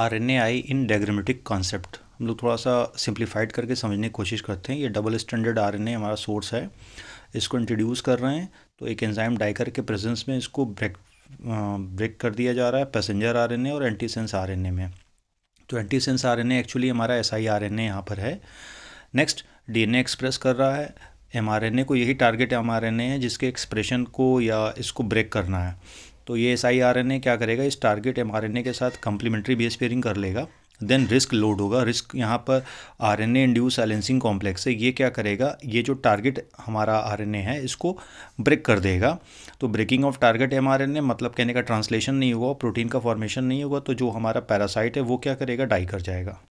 are N A I in diagrammatic concept हम लोग थोड़ा सा सिंप्लीफाइड करके समझने की कोशिश करते हैं ये double stranded R N A हमारा सोर्स है इसको इंट्रोड्यूस कर रहे हैं तो एक एंजाइम डाइकर के प्रेजेंस में इसको ब्रेक ब्रेक कर दिया जा रहा है पैसेंजर आर एन ए और एंटीसेंस आर एन ए में तो antisense R N A actually हमारा S I R N A यहाँ पर है next D N A express कर रहा है एम आर एन ए को यही target M R N A है जिसके एक्सप्रेशन को या इसको ब्रेक करना है तो ये S I R N A क्या करेगा इस target M R N A के साथ कम्प्लीमेंट्री बेस पेयरिंग कर लेगा देन रिस्क लोड होगा रिस्क यहाँ पर R N A induce silencing complex है ये क्या करेगा ये जो टारगेट हमारा आर एन ए है इसको ब्रेक कर देगा तो breaking of target M R N A मतलब कहने का ट्रांसलेशन नहीं होगा प्रोटीन का फॉर्मेशन नहीं होगा तो जो हमारा पैरासाइट है वो क्या करेगा डाई कर जाएगा